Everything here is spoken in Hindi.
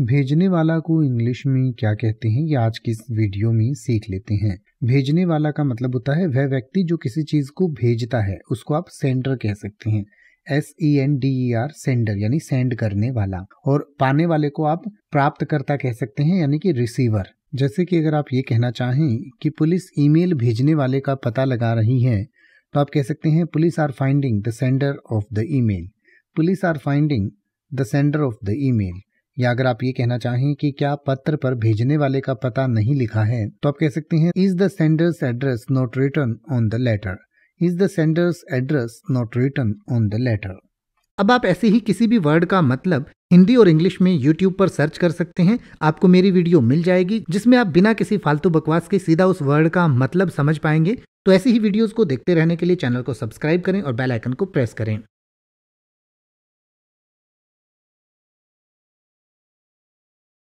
भेजने वाला को इंग्लिश में क्या कहते हैं ये आज की इस वीडियो में सीख लेते हैं भेजने वाला का मतलब होता है वह व्यक्ति जो किसी चीज को भेजता है उसको आप सेंडर कह सकते हैं S E N D E R sender यानी सेंड करने वाला और पाने वाले को आप प्राप्तकर्ता कह सकते हैं यानी कि रिसीवर जैसे कि अगर आप ये कहना चाहें कि पुलिस ईमेल भेजने वाले का पता लगा रही है तो आप कह सकते हैं police are finding the sender of the email police are finding the sender of the email या अगर आप ये कहना चाहें कि क्या पत्र पर भेजने वाले का पता नहीं लिखा है तो आप कह सकते हैं is the sender's address not return on the letter is the sender's address not return on the letter अब आप ऐसे ही किसी भी वर्ड का मतलब हिंदी और इंग्लिश में यूट्यूब पर सर्च कर सकते हैं आपको मेरी वीडियो मिल जाएगी जिसमें आप बिना किसी फालतू बकवास के सीधा उस वर्ड का मतलब समझ पाएंगे तो ऐसी ही वीडियोस को देखते रहने के लिए चैनल को सब्सक्राइब करें और बेल आइकन को प्रेस करें